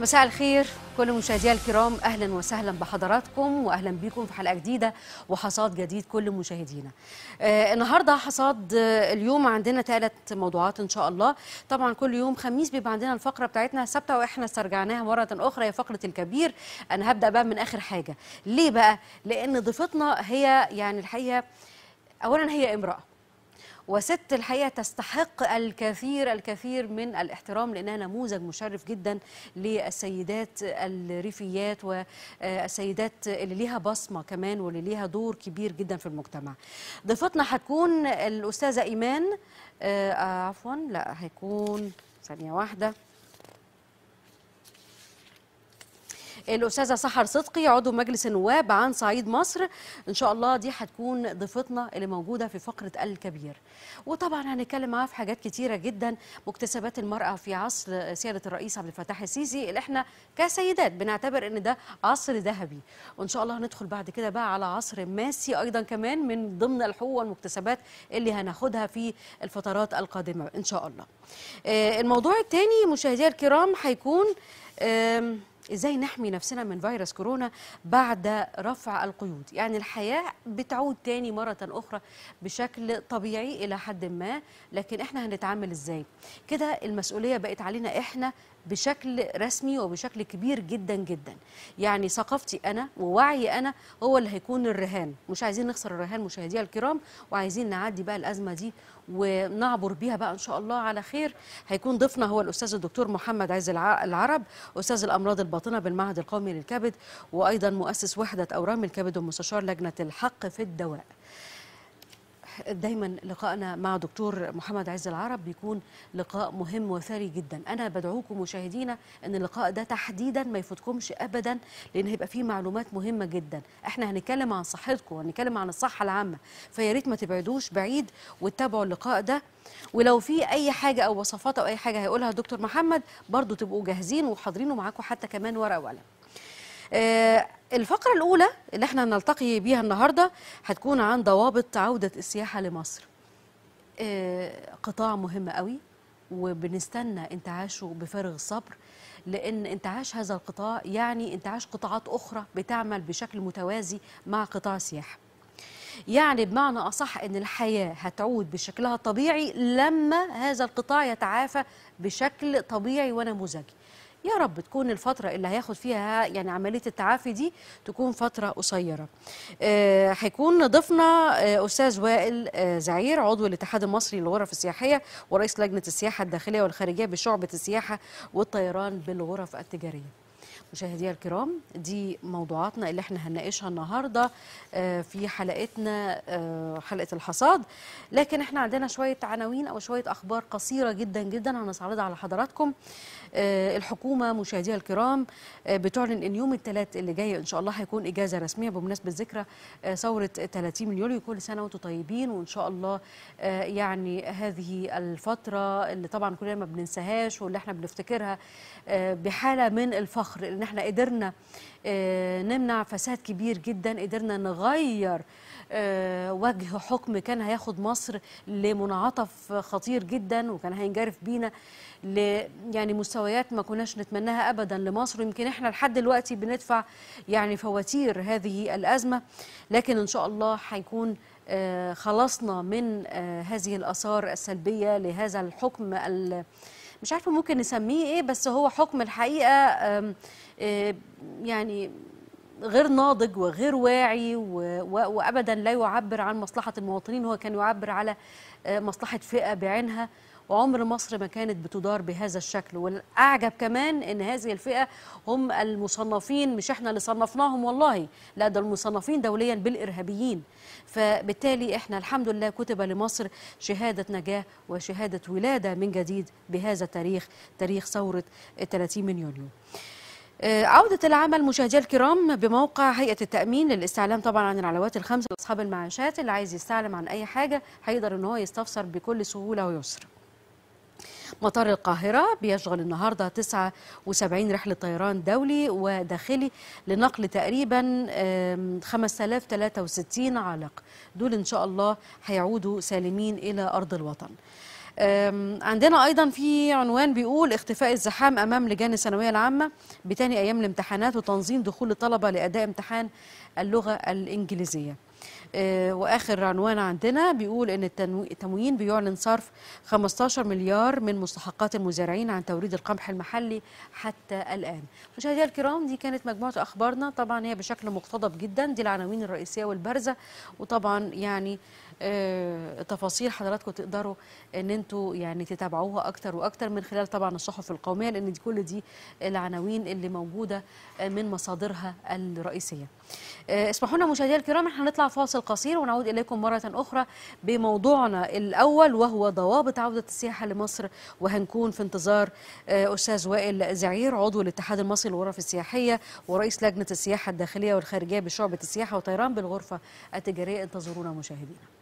مساء الخير كل مشاهدينا الكرام اهلا وسهلا بحضراتكم واهلا بكم في حلقه جديده وحصاد جديد كل مشاهدينا آه النهارده حصاد آه اليوم عندنا ثلاث موضوعات ان شاء الله طبعا كل يوم خميس بيبقى عندنا الفقره بتاعتنا ثابته واحنا استرجعناها مره اخرى هي فقره الكبير انا هبدا بقى من اخر حاجه ليه بقى لان ضيفتنا هي يعني الحقيقه اولا هي امراه وست الحقيقه تستحق الكثير الكثير من الاحترام لانها نموذج مشرف جدا للسيدات الريفيات والسيدات اللي ليها بصمه كمان واللي ليها دور كبير جدا في المجتمع. ضيفتنا هتكون الاستاذه ايمان آه عفوا لا هيكون ثانيه واحده الاستاذه سحر صدقي عضو مجلس النواب عن صعيد مصر ان شاء الله دي هتكون ضيفتنا اللي موجوده في فقره الكبير وطبعا هنتكلم معاها في حاجات كتيره جدا مكتسبات المراه في عصر سياده الرئيس عبد الفتاح السيسي اللي احنا كسيدات بنعتبر ان ده عصر ذهبي وان شاء الله هندخل بعد كده بقى على عصر ماسي ايضا كمان من ضمن الحقوق والمكتسبات اللي هناخدها في الفترات القادمه ان شاء الله آه، الموضوع الثاني مشاهدينا الكرام هيكون ازاي نحمي نفسنا من فيروس كورونا بعد رفع القيود يعني الحياه بتعود تاني مره اخرى بشكل طبيعي الى حد ما لكن احنا هنتعامل ازاي كده المسؤوليه بقت علينا احنا بشكل رسمي وبشكل كبير جدا جدا يعني ثقافتي انا ووعي انا هو اللي هيكون الرهان مش عايزين نخسر الرهان مشاهدينا الكرام وعايزين نعدي بقى الازمه دي ونعبر بيها بقى ان شاء الله على خير هيكون ضيفنا هو الاستاذ الدكتور محمد عز العرب استاذ الامراض البصرية الباطنه بالمعهد القومي للكبد وايضا مؤسس وحده اورام الكبد ومستشار لجنه الحق في الدواء دايما لقائنا مع دكتور محمد عز العرب بيكون لقاء مهم وثري جدا انا بدعوكم مشاهدينا ان اللقاء ده تحديدا ما يفوتكمش ابدا لان هيبقى فيه معلومات مهمه جدا احنا هنتكلم عن صحتكم وهنتكلم عن الصحه العامه فيا ريت ما تبعدوش بعيد وتتابعوا اللقاء ده ولو في اي حاجه او وصفات او اي حاجه هيقولها دكتور محمد برضو تبقوا جاهزين وحاضرين ومعاكم حتى كمان ورقه وقلم آه، الفقرة الأولى اللي احنا هنلتقي بيها النهاردة هتكون عن ضوابط عودة السياحة لمصر آه، قطاع مهم قوي وبنستنى انتعاشه بفارغ الصبر لان انتعاش هذا القطاع يعني انتعاش قطاعات اخرى بتعمل بشكل متوازي مع قطاع السياحه يعني بمعنى اصح ان الحياه هتعود بشكلها الطبيعي لما هذا القطاع يتعافى بشكل طبيعي ونموذجي يا رب تكون الفترة اللي هياخد فيها يعني عملية التعافي دي تكون فترة قصيرة آه، هيكون ضيفنا آه، أستاذ وائل آه، زعير عضو الاتحاد المصري للغرف السياحية ورئيس لجنة السياحة الداخلية والخارجية بشعبة السياحة والطيران بالغرف التجارية مشاهدينا الكرام دي موضوعاتنا اللي احنا هنناقشها النهارده آه، في حلقتنا آه، حلقه الحصاد لكن احنا عندنا شويه عناوين او شويه اخبار قصيره جدا جدا هنستعرضها على حضراتكم آه، الحكومه مشاهدينا الكرام بتعلن ان يوم الثلاث اللي جاي ان شاء الله هيكون اجازه رسميه بمناسبه ذكرى ثوره 30 من يوليو كل سنه وانتم طيبين وان شاء الله يعني هذه الفتره اللي طبعا كلنا ما بننساهاش واللي احنا بنفتكرها بحاله من الفخر ان احنا قدرنا آه، نمنع فساد كبير جدا قدرنا نغير آه، وجه حكم كان هياخد مصر لمنعطف خطير جدا وكان هينجرف بينا ل يعني مستويات ما كناش نتمناها ابدا لمصر ويمكن احنا لحد دلوقتي بندفع يعني فواتير هذه الازمه لكن ان شاء الله هيكون آه، خلصنا من هذه الاثار السلبيه لهذا الحكم مش عارفه ممكن نسميه ايه بس هو حكم الحقيقه آه، يعني غير ناضج وغير واعي وابدا لا يعبر عن مصلحه المواطنين هو كان يعبر على آه، مصلحه فئه بعينها وعمر مصر ما كانت بتدار بهذا الشكل والأعجب كمان أن هذه الفئة هم المصنفين مش إحنا اللي صنفناهم والله لا ده المصنفين دوليا بالإرهابيين فبالتالي إحنا الحمد لله كتب لمصر شهادة نجاة وشهادة ولادة من جديد بهذا التاريخ تاريخ ثورة 30 من يونيو آه، عودة العمل مشاهدي الكرام بموقع هيئة التأمين للاستعلام طبعا عن العلاوات الخمسة لأصحاب المعاشات اللي عايز يستعلم عن أي حاجة هيقدر أن هو يستفسر بكل سهولة ويسر مطار القاهرة بيشغل النهاردة 79 رحلة طيران دولي وداخلي لنقل تقريبا 5063 عالق دول إن شاء الله هيعودوا سالمين إلى أرض الوطن عندنا ايضا في عنوان بيقول اختفاء الزحام امام لجان الثانويه العامه بتاني ايام الامتحانات وتنظيم دخول الطلبه لاداء امتحان اللغه الانجليزيه آه، واخر عنوان عندنا بيقول ان التموين بيعلن صرف 15 مليار من مستحقات المزارعين عن توريد القمح المحلي حتى الان مشاهدينا الكرام دي كانت مجموعه اخبارنا طبعا هي بشكل مقتضب جدا دي العناوين الرئيسيه والبارزه وطبعا يعني آه، تفاصيل حضراتكم تقدروا ان انتوا يعني تتابعوها اكتر واكتر من خلال طبعا الصحف القوميه لان دي كل دي العناوين اللي موجوده من مصادرها الرئيسيه آه، اسمحوا لنا مشاهدينا الكرام احنا هنطلع فاصل فاصل قصير ونعود إليكم مرة أخرى بموضوعنا الأول وهو ضوابط عودة السياحة لمصر وهنكون في انتظار آه، أستاذ وائل زعير عضو الاتحاد المصري للغرف السياحية ورئيس لجنة السياحة الداخلية والخارجية بشعبة السياحة وطيران بالغرفة التجارية انتظرونا مشاهدينا